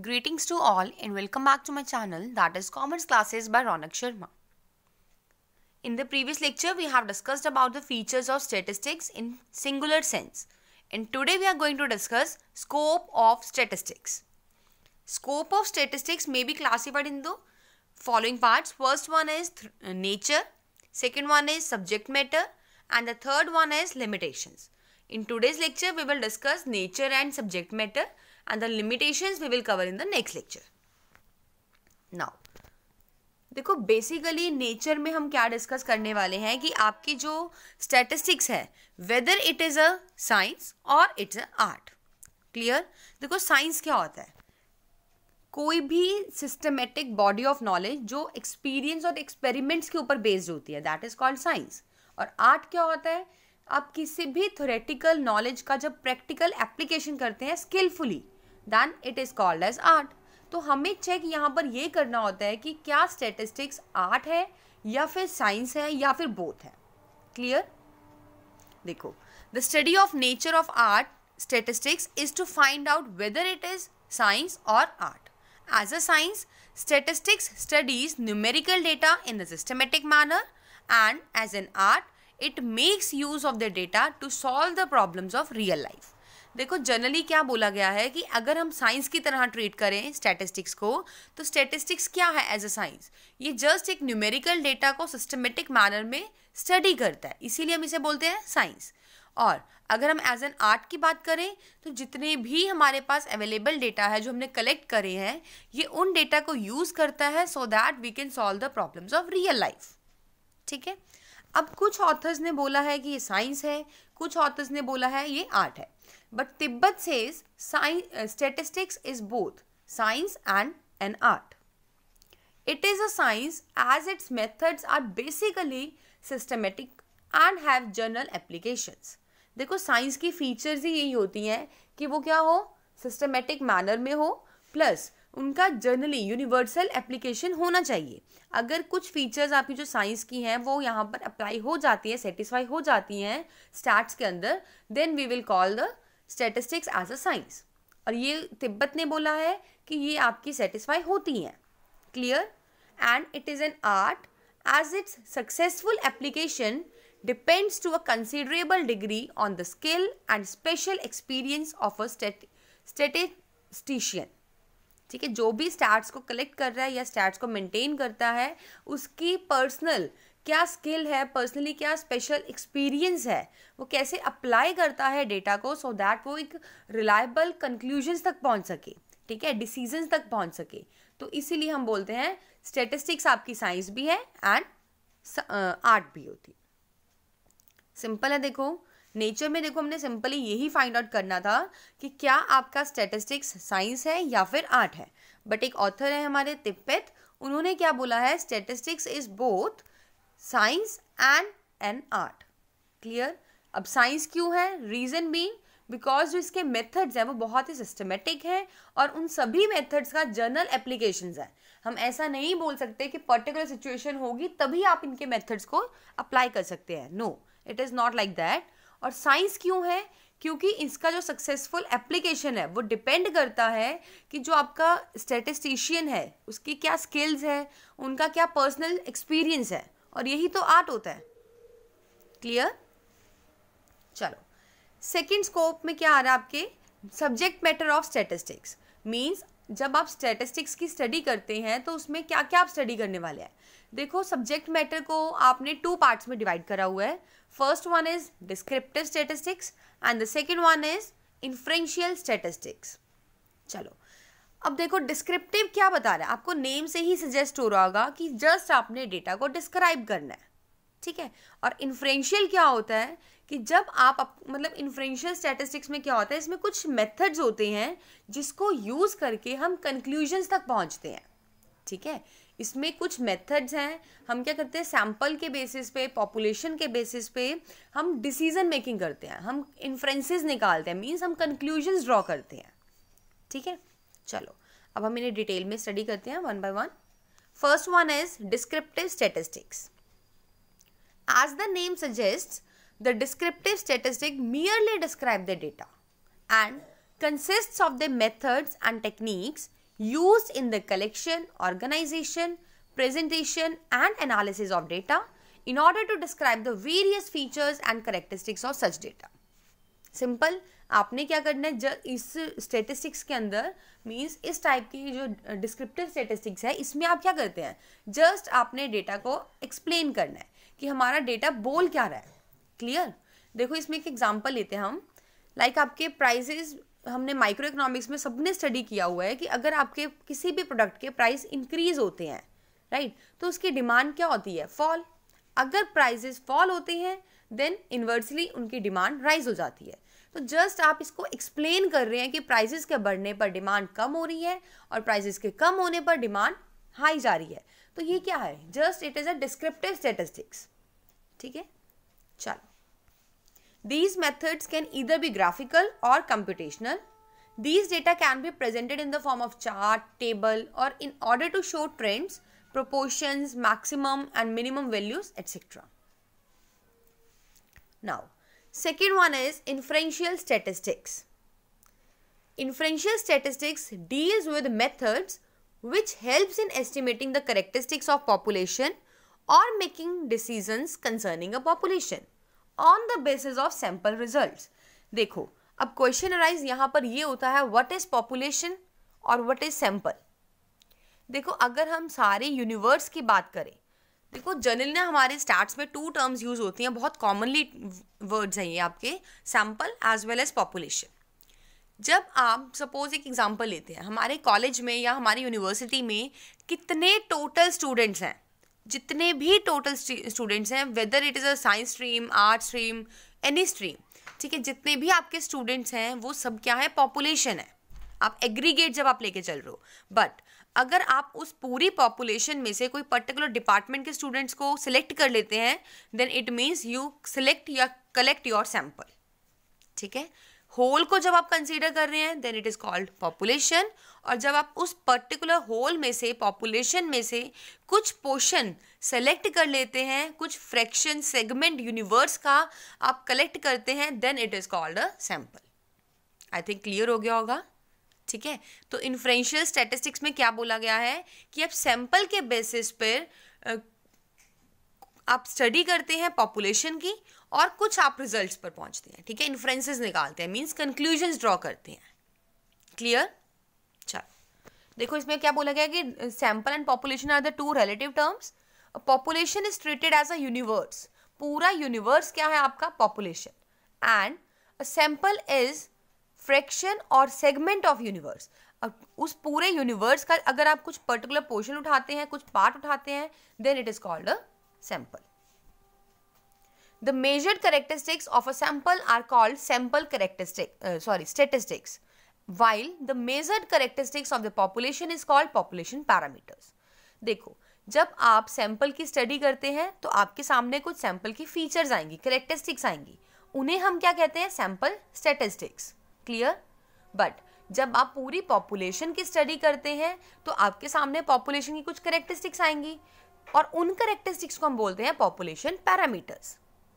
Greetings to all and welcome back to my channel that is Commerce Classes by Ronak Sharma. In the previous lecture we have discussed about the features of statistics in singular sense and today we are going to discuss scope of statistics. Scope of statistics may be classified in the following parts. First one is uh, nature, second one is subject matter and the third one is limitations. In today's lecture we will discuss nature and subject matter and the limitations we will cover in the next lecture. Now, देखो basically nature में हम क्या discuss करने वाले हैं कि आपकी जो स्टैटिस्टिक्स है whether it is a science और इट्स अ आर्ट क्लियर देखो साइंस क्या होता है कोई भी सिस्टमेटिक बॉडी ऑफ नॉलेज जो एक्सपीरियंस और एक्सपेरिमेंट्स के ऊपर बेस्ड होती है दैट इज़ कॉल्ड साइंस और आर्ट क्या होता है आप किसी भी थोरेटिकल नॉलेज का जब प्रैक्टिकल एप्लीकेशन करते हैं skilfully than it is called as art तो हमें चेक यहाँ पर ये करना होता है कि क्या स्टेटिस्टिक्स आर्ट है या फिर साइंस है या फिर बोथ है क्लियर देखो the study of nature of art statistics is to find out whether it is science और art as a science statistics studies numerical data in a systematic manner and as an art it makes use of the data to solve the problems of real life देखो generally क्या बोला गया है कि अगर हम science की तरह ट्रीट करें स्टैटिस्टिक्स को तो स्टैटिस्टिक्स क्या है एज अ साइंस ये जस्ट एक न्यूमेरिकल डेटा को सिस्टमेटिक मैनर में स्टडी करता है इसीलिए हम इसे बोलते हैं साइंस और अगर हम एज एन आर्ट की बात करें तो जितने भी हमारे पास अवेलेबल डेटा है जो हमने कलेक्ट करे हैं ये उन डेटा को यूज़ करता है so that we can solve the problems of real life ठीक है अब कुछ ऑथर्स ने बोला है कि ये साइंस है कुछ ऑथर्स ने बोला है ये आर्ट है बट तिब्बत से statistics is both science and an art it is a science as its methods are basically systematic and have general applications देखो साइंस की फीचर्स ही यही होती हैं कि वो क्या हो सिस्टमेटिक मैनर में हो प्लस उनका जनरली यूनिवर्सल एप्लीकेशन होना चाहिए अगर कुछ फीचर्स आपकी जो साइंस की हैं वो यहाँ पर अप्लाई हो जाती है सेटिस्फाई हो जाती हैं स्टैट्स के अंदर then we will call the statistics as a science और ये तिब्बत ने बोला है कि ये आपकी सेटिस्फाई होती हैं clear and it is an art as its successful application depends to a considerable degree on the skill and special experience of a ठीक है जो भी स्टैट्स को कलेक्ट कर रहा है या स्टैट्स को मेंटेन करता है उसकी पर्सनल क्या स्किल है पर्सनली क्या स्पेशल एक्सपीरियंस है वो कैसे अप्लाई करता है डेटा को सो so दैट वो एक रिलायबल कंक्लूजन्स तक पहुंच सके ठीक है डिसीजंस तक पहुंच सके तो इसीलिए हम बोलते हैं स्टेटिस्टिक्स आपकी साइंस भी है एंड आर्ट uh, भी होती है सिंपल है देखो नेचर में देखो हमने सिंपली यही फाइंड आउट करना था कि क्या आपका स्टेटिस्टिक्स साइंस है या फिर आर्ट है बट एक ऑथर है हमारे तिप्पित उन्होंने क्या बोला है statistics is both science and an art clear अब साइंस क्यों है रीज़न बीइंग बिकॉज जो इसके मेथड्स हैं वो बहुत ही सिस्टमेटिक हैं और उन सभी मेथड्स का जर्नल एप्लीकेशन है हम ऐसा नहीं बोल सकते कि पर्टिकुलर सिचुएशन होगी तभी आप इनके मेथड्स को अप्लाई कर सकते हैं no it is not like that और साइंस क्यों है क्योंकि इसका जो सक्सेसफुल एप्लीकेशन है वो डिपेंड करता है कि जो आपका स्टेटिस्टिशियन है उसकी क्या स्किल्स है उनका क्या पर्सनल एक्सपीरियंस है और यही तो आर्ट होता है क्लियर चलो सेकंड स्कोप में क्या आ रहा है आपके subject matter of statistics means जब आप स्टेटिस्टिक्स की स्टडी करते हैं तो उसमें क्या क्या आप स्टडी करने वाले हैं देखो सब्जेक्ट मैटर को आपने टू पार्ट्स में डिवाइड करा हुआ है first one is descriptive statistics and the second one is inferential statistics चलो अब देखो डिस्क्रिप्टिव क्या बता रहा है आपको नेम से ही सजेस्ट हो रहा होगा कि जस्ट आपने डेटा को डिस्क्राइब करना है ठीक है और इन्फ्रेंशियल क्या होता है कि जब आप मतलब इन्फ्रेंशियल स्टेटिस्टिक्स में क्या होता है इसमें कुछ मेथड्स होते हैं जिसको यूज़ करके हम कंक्लूजन्स तक पहुँचते हैं ठीक है इसमें कुछ मेथड्स हैं हम क्या करते हैं सैम्पल के बेसिस पे पॉपुलेशन के बेसिस पे हम डिसीजन मेकिंग करते हैं हम इन्फ्रेंसेज निकालते हैं मीन्स हम कंक्लूजन ड्रॉ करते हैं ठीक है चलो अब हम इन्हें डिटेल में स्टडी करते हैं one by one first one is descriptive statistics as the name suggest the descriptive statistic merely describe the data and consist of the methods and techniques used in the collection, organization, presentation and analysis of data in order to describe the various features and characteristics of such data. Simple. आपने क्या करना है जब इस statistics के अंदर means इस type की जो डिस्क्रिप्टिव स्टेटिस्टिक्स है इसमें आप क्या करते हैं जस्ट आपने डेटा को एक्सप्लेन करना है कि हमारा डेटा बोल क्या रहा है क्लियर देखो इसमें एक एग्जांपल लेते हैं हम लाइक like आपके प्राइजेज हमने माइक्रो इकोनॉमिक्स में सबने स्टडी किया हुआ है कि अगर आपके किसी भी प्रोडक्ट के प्राइस इंक्रीज होते हैं राइट तो उसकी डिमांड क्या होती है फॉल अगर प्राइजेस फॉल होते हैं देन इन्वर्सली उनकी डिमांड राइज हो जाती है तो जस्ट आप इसको एक्सप्लेन कर रहे हैं कि प्राइजेस के बढ़ने पर डिमांड कम हो रही है और प्राइजेस के कम होने पर डिमांड हाई जा रही है तो ये क्या है just it is a descriptive statistics ठीक है चलो These methods can either be graphical or computational. These data can be presented in the form of chart, table or in order to show trends, proportions, maximum and minimum values etc. Now, second one is inferential statistics. Inferential statistics deals with methods which helps in estimating the characteristics of population or making decisions concerning a population. On the basis of sample result देखो अब question arise यहाँ पर ये होता है what is population और what is sample देखो अगर हम सारे यूनिवर्स की बात करें देखो जनरल ना हमारे स्टार्ट्स में टू टर्म्स यूज होती हैं बहुत कॉमनली वर्ड्स हैं ये आपके sample as well as population जब आप सपोज एक एग्जांपल लेते हैं हमारे कॉलेज में या हमारी यूनिवर्सिटी में कितने टोटल स्टूडेंट्स हैं जितने भी टोटल स्टूडेंट्स हैं whether it is a science stream art stream any stream ठीक है जितने भी आपके स्टूडेंट्स हैं वो सब क्या है पॉपुलेशन है आप एग्रीगेट जब आप लेके चल रहे हो बट अगर आप उस पूरी पॉपुलेशन में से कोई पर्टिकुलर डिपार्टमेंट के स्टूडेंट्स को सिलेक्ट कर लेते हैं then it means you select या कलेक्ट योर सैम्पल ठीक है होल को जब आप कंसीडर कर रहे हैं then it is called population और जब आप उस पर्टिकुलर होल में से पॉपुलेशन में से कुछ पोर्शन सेलेक्ट कर लेते हैं कुछ फ्रैक्शन सेगमेंट यूनिवर्स का आप कलेक्ट करते हैं then it is called a sample I think clear हो गया होगा ठीक है तो इन्फ्रेंशियल स्टैटिस्टिक्स में क्या बोला गया है कि आप सैंपल के बेसिस पर आप स्टडी करते हैं पॉपुलेशन की और कुछ आप रिजल्ट्स पर पहुंचते हैं ठीक है इन्फ्रेंसेज निकालते हैं मीन्स कंक्लूजन्स ड्रॉ करते हैं क्लियर चलो देखो इसमें क्या बोला गया कि sample and population are the two relative terms population is treated as a universe पूरा यूनिवर्स क्या है आपका population and sample is fraction or segment of universe उस पूरे यूनिवर्स का अगर आप कुछ पर्टिकुलर पोर्शन उठाते हैं कुछ पार्ट उठाते हैं then it is called a sample The measured characteristics of a sample are called sample characteristic, uh, sorry, statistics, while the measured characteristics of the population is called population parameters. देखो जब आप sample की study करते हैं तो आपके सामने कुछ सैंपल की फीचर्स आएंगी करेक्टरिस्टिक्स आएंगी उन्हें हम क्या कहते हैं सैंपल स्टेटिस्टिक्स क्लियर बट जब आप पूरी पॉपुलेशन की स्टडी करते हैं तो आपके सामने पॉपुलेशन की कुछ करेक्टरिस्टिक्स आएंगी और उन करेक्टरिस्टिक्स को हम बोलते हैं population parameters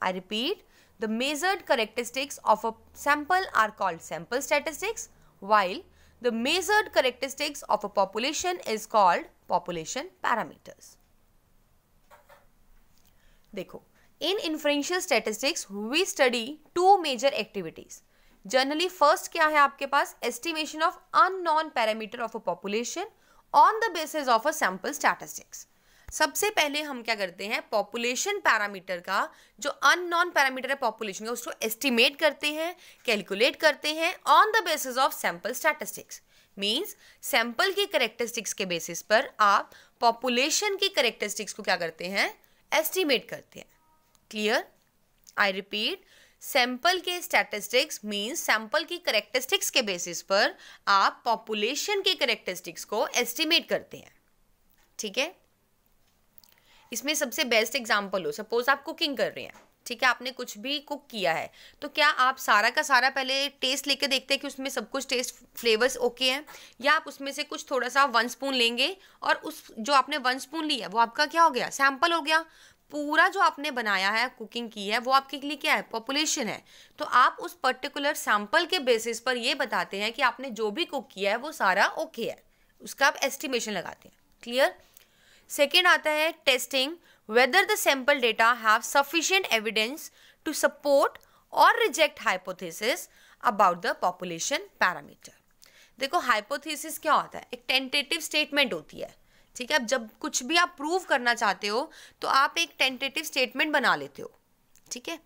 I repeat, the measured characteristics of a sample are called sample statistics while the measured characteristics of a population is called population parameters. देखो, in inferential statistics we study two major activities. Generally first क्या है आपके पास estimation of unknown parameter of a population on the basis of a sample statistics. सबसे पहले हम क्या करते हैं पॉपुलेशन पैरामीटर का जो नॉन पैरामीटर है पॉपुलेशन का उसको एस्टिमेट करते हैं कैलकुलेट करते हैं on the basis of sample statistics means sample की करेक्टरिस्टिक्स के बेसिस पर आप पॉपुलेशन की करेक्टरिस्टिक्स को क्या करते हैं एस्टिमेट करते हैं क्लियर आई रिपीट सैंपल के स्टैटिस्टिक्स मीन्स सैंपल की करेक्टरिस्टिक्स के बेसिस पर आप पॉपुलेशन के करेक्टरिस्टिक्स को एस्टिमेट करते हैं ठीक है इसमें सबसे बेस्ट एग्जाम्पल हो सपोज आप कुकिंग कर रहे हैं ठीक है आपने कुछ भी कुक किया है तो क्या आप सारा का सारा पहले टेस्ट लेके देखते हैं कि उसमें सब कुछ टेस्ट फ्लेवर्स ओके हैं या आप उसमें से कुछ थोड़ा सा वन स्पून लेंगे और उस जो आपने वन स्पून लिया वो आपका क्या हो गया सैम्पल हो गया पूरा जो आपने बनाया है कुकिंग की है वो आपके लिए क्या है पॉपुलेशन है तो आप उस पर्टिकुलर सैम्पल के बेसिस पर ये बताते हैं कि आपने जो भी कुक किया है वो सारा ओके है उसका आप एस्टिमेशन लगाते हैं क्लियर सेकेंड आता है testing whether the sample data have sufficient evidence to support or reject hypothesis about the population parameter देखो हाइपोथेसिस क्या होता है एक टेंटेटिव स्टेटमेंट होती है ठीक है अब जब कुछ भी आप प्रूव करना चाहते हो तो आप एक टेंटेटिव स्टेटमेंट बना लेते हो ठीक है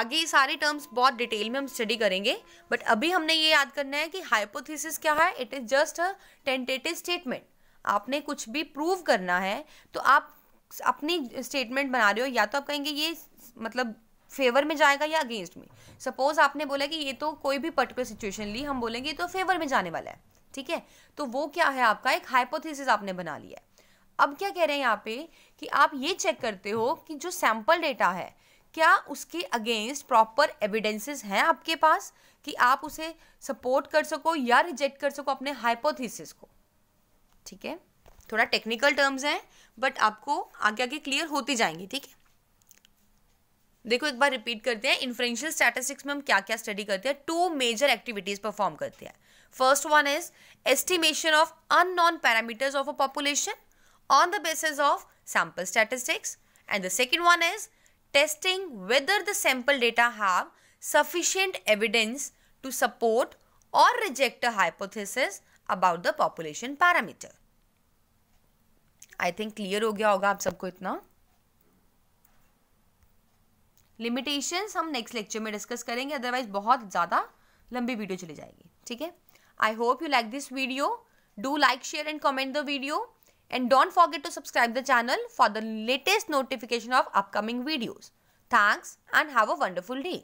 आगे ये सारे टर्म्स बहुत डिटेल में हम स्टडी करेंगे बट अभी हमने ये याद करना है कि हाइपोथेसिस क्या है it is just a tentative statement आपने कुछ भी प्रूव करना है तो आप अपनी स्टेटमेंट बना रहे हो या तो आप कहेंगे ये मतलब फेवर में जाएगा या अगेंस्ट में सपोज आपने बोला कि ये तो कोई भी पर्टिकुलर सिचुएशन ली हम बोलेंगे ये तो फेवर में जाने वाला है ठीक है तो वो क्या है आपका एक हाइपोथेसिस आपने बना लिया है अब क्या कह रहे हैं यहाँ पे कि आप ये चेक करते हो कि जो सैम्पल डेटा है क्या उसके अगेंस्ट प्रॉपर एविडेंसेस हैं आपके पास कि आप उसे सपोर्ट कर सको या रिजेक्ट कर सको अपने हाइपोथीसिस को ठीक है थोड़ा टेक्निकल टर्म्स हैं बट आपको आगे आगे क्लियर होती जाएंगी ठीक है देखो एक बार रिपीट करते हैं इन्फ्लुएंशियल स्टैटिस्टिक्स में हम क्या क्या स्टडी करते हैं टू मेजर एक्टिविटीज परफॉर्म करते हैं first one is estimation of unknown parameters of a population on the basis of sample statistics and the second one is testing whether the sample data have sufficient evidence to support or reject a about the population parameter I think clear हो गया होगा आप सबको इतना limitation हम next lecture में discuss करेंगे otherwise बहुत ज्यादा लंबी वीडियो चली जाएगी ठीक है I hope you like this video do like share and comment the video and don't forget to subscribe the channel for the latest notification of upcoming videos thanks and have a wonderful day